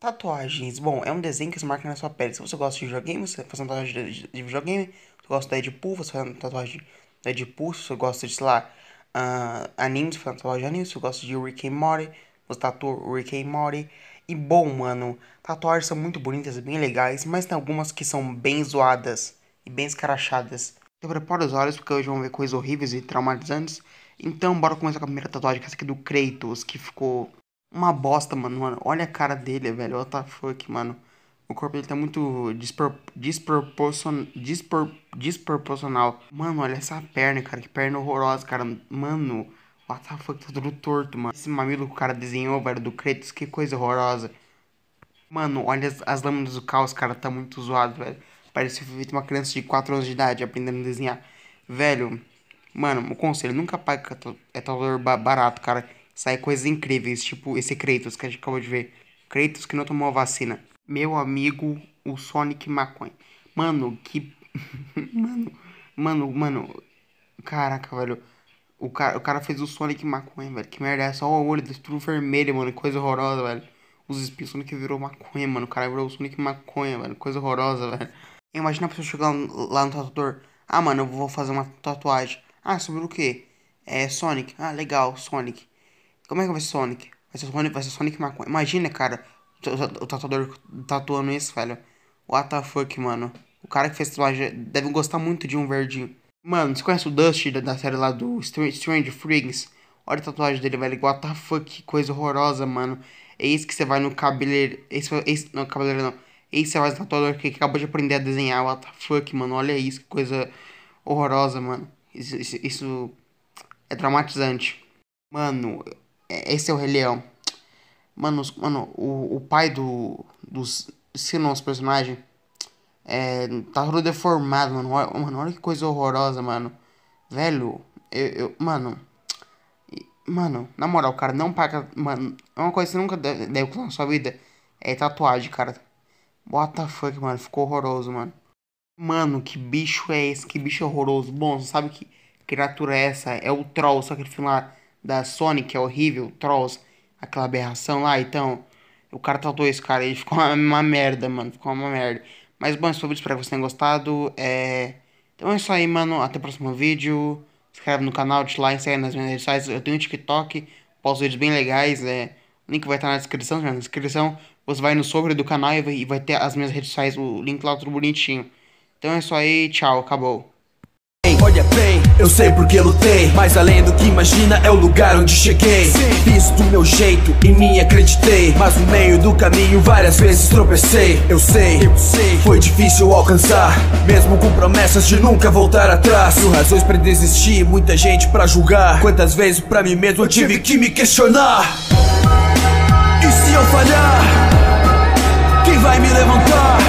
Tatuagens. Bom, é um desenho que se marca na sua pele. Se você gosta de videogame, você faz uma tatuagem de, videogame. Se você gosta de Deadpool, você faz uma tatuagem de Deadpool. Se você gosta de, sei lá, uh, anime, você faz uma tatuagem de anime. Se você gosta de Rick and Morty, você tatua Rick and Morty. E bom, mano, tatuagens são muito bonitas, bem legais, mas tem algumas que são bem zoadas e bem escarachadas. Então prepara os olhos porque hoje vão ver coisas horríveis e traumatizantes. Então bora começar com a primeira tatuagem, que é essa aqui do Kratos, que ficou uma bosta, mano. Olha a cara dele, velho. What the fuck, mano. O corpo dele tá muito despro desproporcion despro desproporcional. Mano, olha essa perna, cara. Que perna horrorosa, cara. Mano, what the fuck, tá tudo torto, mano. Esse mamilo que o cara desenhou, velho, do Kratos, que coisa horrorosa. Mano, olha as, as lâminas do caos, cara. Tá muito zoado, velho. Parece feito uma criança de 4 anos de idade aprendendo a desenhar. Velho, mano, o conselho, nunca pague é tatuador barato, cara sai coisas incríveis, tipo esse Kratos que a gente acabou de ver. Kratos que não tomou a vacina. Meu amigo, o Sonic Maconha. Mano, que. mano, mano, mano. Caraca, velho. O cara, o cara fez o Sonic Maconha, velho. Que merda é só o olho, tudo vermelho, mano. Coisa horrorosa, velho. Os espinhos Sonic virou maconha, mano. O cara virou o Sonic Maconha, velho. Coisa horrorosa, velho. Imagina a pessoa chegando lá no tatuador. Ah, mano, eu vou fazer uma tatuagem. Ah, sobre o quê? É Sonic. Ah, legal, Sonic. Como é que vai ser Sonic? Vai ser Sonic, vai ser Sonic Maconha. Imagina, cara, o, o tatuador tatuando isso, velho. What the fuck, mano. O cara que fez tatuagem deve gostar muito de um verdinho. Mano, você conhece o Dust da, da série lá do Strange, Strange Things? Olha a tatuagem dele, velho. What the fuck, que coisa horrorosa, mano. É isso que você vai no cabeleireiro. Esse, esse, não, cabeleireiro não. você vai no tatuador que acabou de aprender a desenhar. What the fuck, mano. Olha isso, que coisa horrorosa, mano. Isso, isso, isso é traumatizante. Mano, esse é o Rei Leão. Mano, mano o, o pai do. dos. Se não, os personagens. É, tá todo deformado, mano. Olha, mano, olha que coisa horrorosa, mano. Velho, eu. eu mano. Mano, na moral, cara, não paga. Mano, é uma coisa que você nunca deve, deve usar na sua vida. É tatuagem, cara. What the fuck, mano. Ficou horroroso, mano. Mano, que bicho é esse? Que bicho horroroso. Bom, você sabe que criatura é essa? É o troll, só que ele lá da Sony, que é horrível, Trolls, aquela aberração lá, então. O cara tratou esse cara e ficou uma, uma, merda, mano. Ficou uma merda. Mas bom, esse foi o vídeo, espero que vocês tenham gostado. É... Então é isso aí, mano. Até o próximo vídeo. Se inscreve no canal, te e segue nas minhas redes sociais. Eu tenho um TikTok, posto vídeos bem legais. É... O link vai estar na descrição, é na descrição. Você vai no sobre do canal e vai, e vai ter as minhas redes sociais, o link lá tudo bonitinho. Então é isso aí, tchau, acabou. Olha bem. Eu sei porque lutei, mas além do que imagina é o lugar onde cheguei. Fiz do meu jeito, em mim acreditei. Mas no meio do caminho várias vezes tropecei. Eu sei, eu sei, foi difícil alcançar. Mesmo com promessas de nunca voltar atrás. Mil razões pra desistir, muita gente pra julgar. Quantas vezes pra mim mesmo eu tive que me questionar. E se eu falhar? Quem vai me levantar?